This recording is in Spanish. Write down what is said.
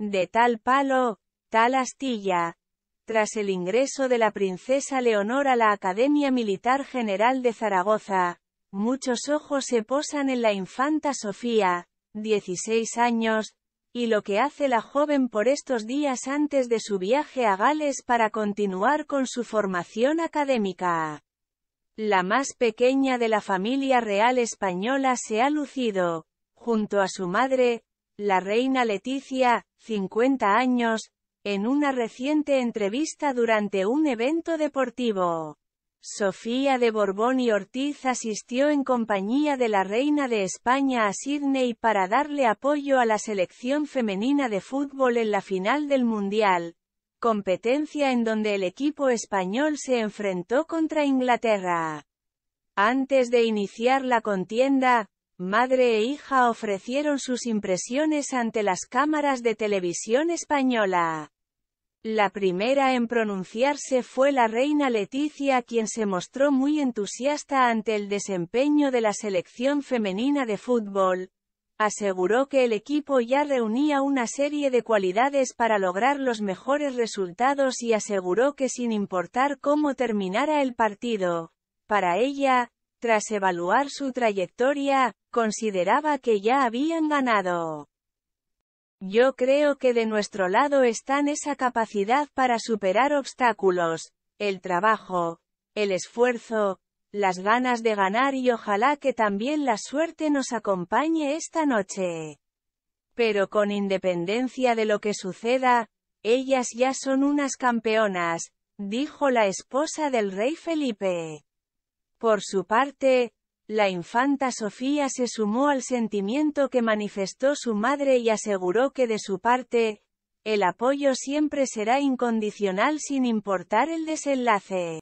De tal palo, tal astilla. Tras el ingreso de la princesa Leonor a la Academia Militar General de Zaragoza, muchos ojos se posan en la infanta Sofía, 16 años, y lo que hace la joven por estos días antes de su viaje a Gales para continuar con su formación académica. La más pequeña de la familia real española se ha lucido, junto a su madre, la reina Leticia, 50 años, en una reciente entrevista durante un evento deportivo. Sofía de Borbón y Ortiz asistió en compañía de la reina de España a Sydney para darle apoyo a la selección femenina de fútbol en la final del Mundial, competencia en donde el equipo español se enfrentó contra Inglaterra. Antes de iniciar la contienda, Madre e hija ofrecieron sus impresiones ante las cámaras de televisión española. La primera en pronunciarse fue la reina Leticia quien se mostró muy entusiasta ante el desempeño de la selección femenina de fútbol. Aseguró que el equipo ya reunía una serie de cualidades para lograr los mejores resultados y aseguró que sin importar cómo terminara el partido, para ella, tras evaluar su trayectoria, consideraba que ya habían ganado. Yo creo que de nuestro lado están esa capacidad para superar obstáculos, el trabajo, el esfuerzo, las ganas de ganar y ojalá que también la suerte nos acompañe esta noche. Pero con independencia de lo que suceda, ellas ya son unas campeonas, dijo la esposa del rey Felipe. Por su parte, la infanta Sofía se sumó al sentimiento que manifestó su madre y aseguró que de su parte, el apoyo siempre será incondicional sin importar el desenlace.